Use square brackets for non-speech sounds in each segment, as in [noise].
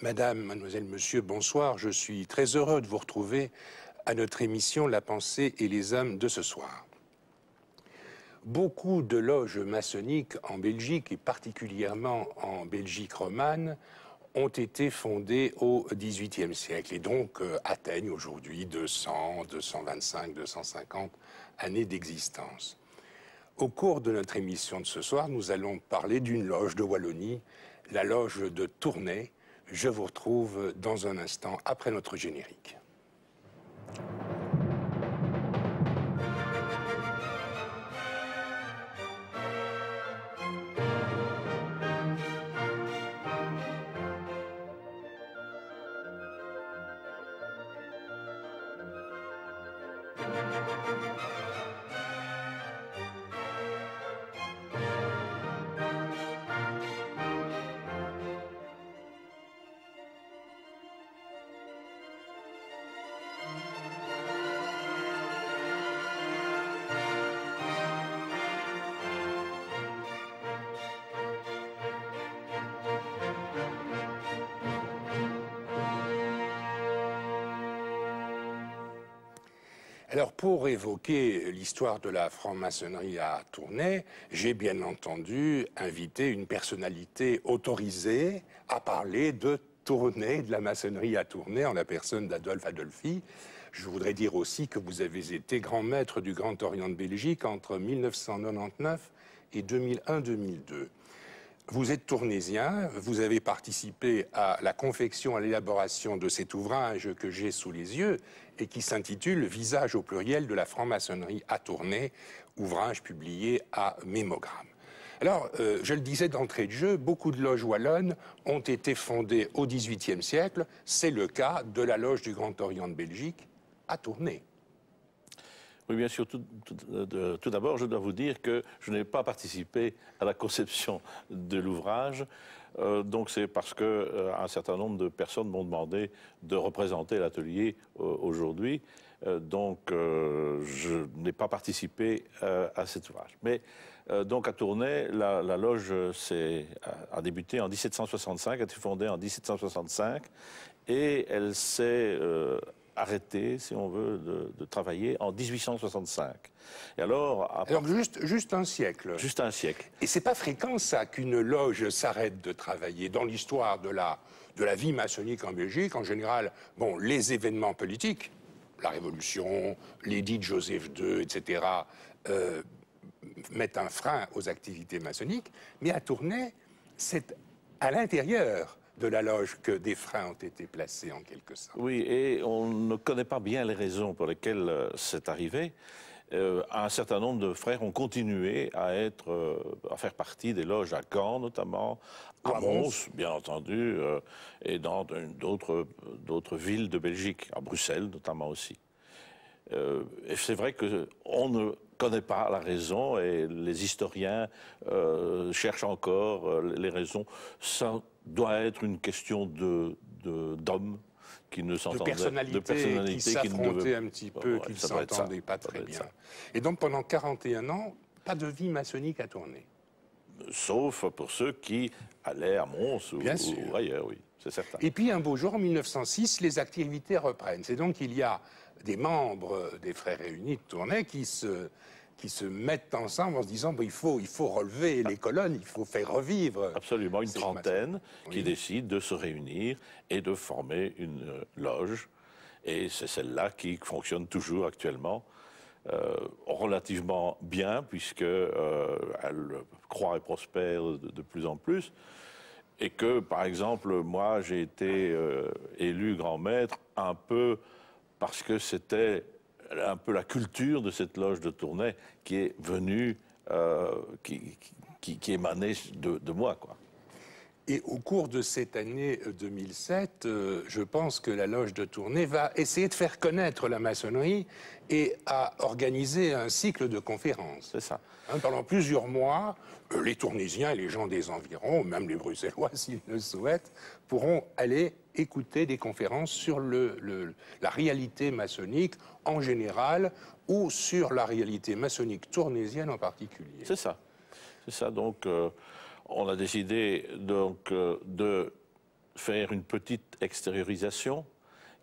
Madame, mademoiselle, monsieur, bonsoir. Je suis très heureux de vous retrouver à notre émission La pensée et les âmes » de ce soir. Beaucoup de loges maçonniques en Belgique et particulièrement en Belgique romane ont été fondées au XVIIIe siècle et donc euh, atteignent aujourd'hui 200, 225, 250 années d'existence. Au cours de notre émission de ce soir, nous allons parler d'une loge de Wallonie, la loge de Tournai, je vous retrouve dans un instant après notre générique. Alors pour évoquer l'histoire de la franc-maçonnerie à Tournai, j'ai bien entendu invité une personnalité autorisée à parler de Tournai, de la maçonnerie à Tournai, en la personne d'Adolphe Adolphi. Je voudrais dire aussi que vous avez été grand maître du Grand Orient de Belgique entre 1999 et 2001-2002. Vous êtes tournésien, vous avez participé à la confection, à l'élaboration de cet ouvrage que j'ai sous les yeux et qui s'intitule Visage au pluriel de la franc-maçonnerie à Tournai, ouvrage publié à Mémogramme. Alors, euh, je le disais d'entrée de jeu, beaucoup de loges wallonnes ont été fondées au XVIIIe siècle. C'est le cas de la loge du Grand Orient de Belgique à Tournai. Oui, bien sûr. Euh, tout, d'abord, je dois vous dire que je n'ai pas participé à la conception de l'ouvrage. Euh, donc, c'est parce qu'un euh, certain nombre de personnes m'ont demandé de représenter l'atelier aujourd'hui. donc, je n'ai pas participé à cet ouvrage. Mais donc, à Tournai, la, loge a, a débuté en 1765, a été fondée en 1765, et elle s'est Arrêter, si on veut, de, travailler en 1865. Et alors, alors juste, juste un siècle. Juste un siècle. Et c'est pas fréquent ça qu'une loge s'arrête de travailler dans l'histoire de la de la vie maçonnique en Belgique. En général, bon, les événements politiques, la Révolution, l'édit de Joseph II, etc. Euh, mettent un frein aux activités maçonniques, mais à Tournai, c'est à l'intérieur de la loge que des freins ont été placés en quelque sorte. Oui, et on ne connaît pas bien les raisons pour lesquelles euh, c'est arrivé. Euh, un certain nombre de frères ont continué à être, euh, à faire partie des loges à Caen notamment, à, Mons, bien entendu, et dans d'autres, d'autres villes de Belgique, à Bruxelles notamment aussi. et c'est vrai qu'on ne connaît pas la raison et les historiens cherchent encore les raisons sans doit être une question d'hommes de, d'hommes qui ne s'entendaient de de personnalité qui s'affrontaient un petit peu, qui ne s'entendaient pas très bien. Et donc pendant 41 ans, pas de vie maçonnique à tourner. Sauf pour ceux qui allaient à Mons ou, ailleurs, oui. Certain. Et puis un beau jour, en 1906, les activités reprennent. C'est donc il y a des membres des Frères Réunis de Tournai qui se qui se mettent ensemble en se disant bon, il, faut, il faut relever les ah. colonnes, il faut faire revivre. Absolument, une trentaine qui décident de se réunir et de former une euh, loge. Et c'est celle-là qui fonctionne toujours actuellement. Euh, relativement bien, puisque euh, elle croît et prospère de, plus en plus, et que, par exemple, moi, j'ai été euh, élu grand maître un peu parce que c'était un peu la culture de cette loge de Tournai qui est venue, euh, qui, qui, qui, de, moi. Quoi. Et au cours de cette année 2007, euh, euh, je pense que la loge de Tournai va essayer de faire connaître la maçonnerie et à organiser un cycle de conférences. C'est ça. Hein, pendant plusieurs mois, euh, les Tournaisiens et les gens des environs, même les Bruxellois [laughs] s'ils le souhaitent, pourront aller écouter des conférences sur le, la réalité maçonnique en général ou sur la réalité maçonnique tournaisienne en particulier. C'est ça. C'est ça. Donc on a décidé donc euh, de faire une petite extériorisation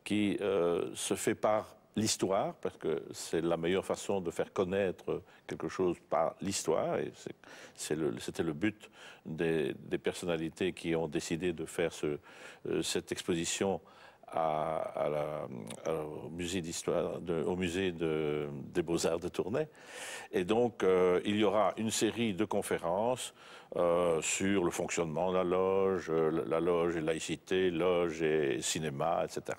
qui euh, se fait par l'histoire, parce que c'est la meilleure façon de faire connaître quelque chose par l'histoire, et c'était le, but des, personnalités qui ont décidé de faire euh, cette exposition à, la, euh, au musée d'histoire, au musée des Beaux-Arts de Tournai. Et donc, euh, il y aura une série de conférences euh, sur le fonctionnement de la loge, la loge et laïcité, loge et cinéma, etc.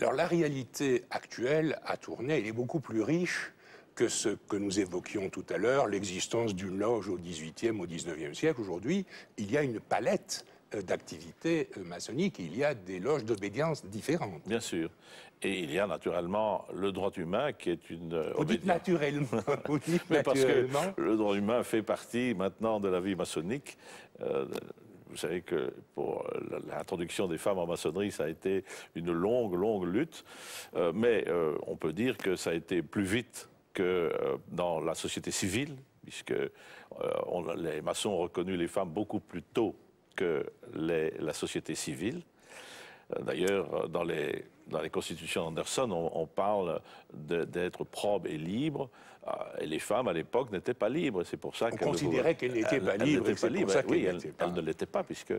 Alors, la réalité actuelle à Tournai, elle est beaucoup plus riche que ce que nous évoquions tout à l'heure, l'existence d'une loge au XVIIIe, au XIXe siècle. Aujourd'hui, il y a une palette euh, d'activité euh, maçonnique, il y a des loges d'obédience différentes. Bien sûr. Et il y a naturellement le droit humain qui est une... Euh, vous dites naturellement. [laughs] Vous Mais parce que le droit humain fait partie maintenant de la vie maçonnique. vous savez que pour l'introduction des femmes en maçonnerie, ça a été une longue, longue lutte. mais on peut dire que ça a été plus vite que dans la société civile, puisque les maçons ont reconnu les femmes beaucoup plus tôt que les, la société civile. Euh, d'ailleurs, euh, dans les dans les constitutions d'Anderson, on, parle d'être probe et libre. Ah, et les femmes, à l'époque, n'étaient pas libres. C'est pour ça qu'on considérait qu'elles n'étaient pas libres. Pas oui, elles, ne l'étaient pas, puisque,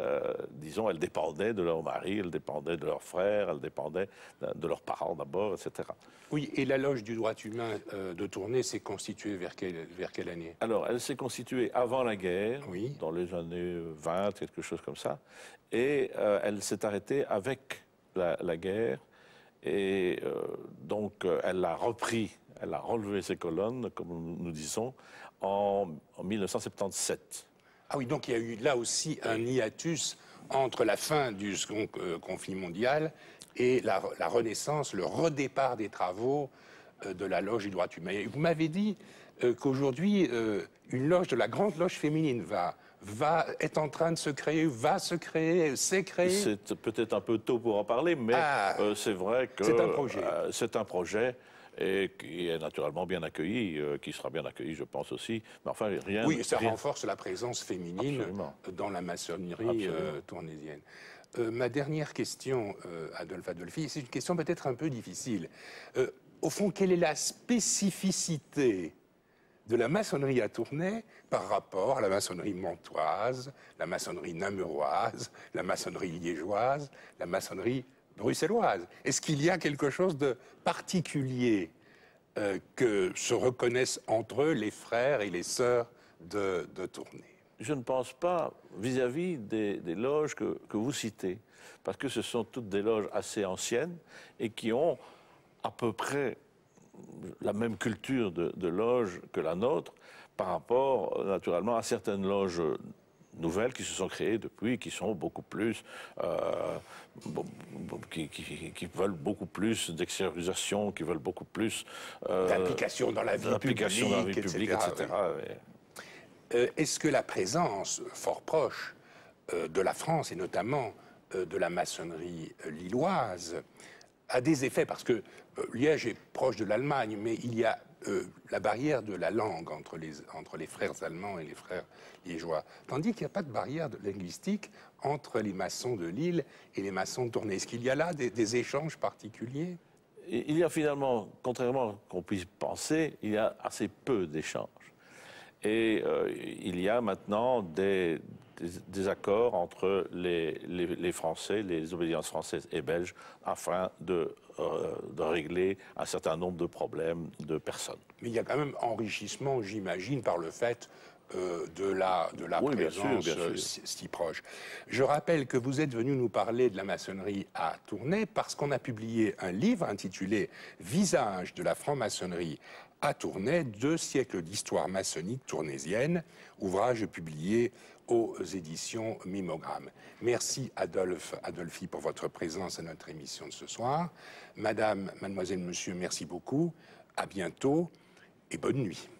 euh, disons, elles dépendaient de leur mari, elles dépendaient de leurs frères, elles dépendaient de leurs parents d'abord, etc. Oui, et la loge du droit humain euh, de tourner s'est constituée vers quelle, vers quelle année Alors, elle s'est constituée avant la guerre, dans les années 20, quelque chose comme ça, et euh, elle s'est arrêtée avec la, guerre. Et euh, donc, euh, elle a repris, elle a relevé ses colonnes, comme nous disons, en, 1977. Ah oui, donc il y a eu là aussi un hiatus entre la fin du second euh, conflit mondial et la, renaissance, le redépart des travaux de la loge du droit humain. vous m'avez dit qu'aujourd'hui, une loge de la grande loge féminine va va, est en train de se créer, va se créer, s'est créé C'est peut-être un peu tôt pour en parler, mais ah, euh, c'est vrai que... C'est un projet. Euh, c'est un projet et qui est naturellement bien accueilli, euh, qui sera bien accueilli, je pense aussi. Mais enfin, rien. Oui, ça renforce la présence féminine dans la maçonnerie tournésienne. ma dernière question, Adolphe Adolfi, c'est une question peut-être un peu difficile. au fond, quelle est la spécificité de la maçonnerie à Tournai par rapport à la maçonnerie montoise, la maçonnerie namuroise, la maçonnerie liégeoise, la maçonnerie bruxelloise. Est-ce qu'il y a quelque chose de particulier euh, que se reconnaissent entre eux les frères et les sœurs de, Tournai je ne pense pas vis-à-vis des, loges que, que, vous citez, parce que ce sont toutes des loges assez anciennes et qui ont à peu près la même culture de, de loges que la nôtre par rapport naturellement à certaines loges nouvelles qui se sont créées depuis, qui sont beaucoup plus, euh, qui, veulent beaucoup plus d'extériorisation, qui veulent beaucoup plus euh, d'application dans la vie publique, etc. Euh, est-ce que la présence fort proche de la France et notamment de la maçonnerie lilloise a des effets parce que euh, Liège est proche de l'Allemagne, mais il y a euh, la barrière de la langue entre les, entre les frères allemands et les frères liégeois, tandis qu'il n'y a pas de barrière linguistique entre les maçons de Lille et les maçons de Tournai. Est-ce qu'il y a là des, échanges particuliers Il y a finalement, contrairement à ce qu'on puisse penser, il y a assez peu d'échanges. Et euh, il y a maintenant des, accords entre les, Français, les obédiences françaises et belges, afin de, euh, de, régler un certain nombre de problèmes de personnes. Mais il y a quand même enrichissement, j'imagine, par le fait euh, de la, de la présence euh, si proche. Je rappelle que vous êtes venu nous parler de la maçonnerie à Tournai parce qu'on a publié un livre intitulé Visage de la franc-maçonnerie à Tournai, deux siècles d'histoire maçonnique tournésienne », ouvrage publié aux éditions Mimogramme. Merci Adolphe Adolphe pour votre présence à notre émission de ce soir. Madame, mademoiselle, monsieur, merci beaucoup. À bientôt et bonne nuit.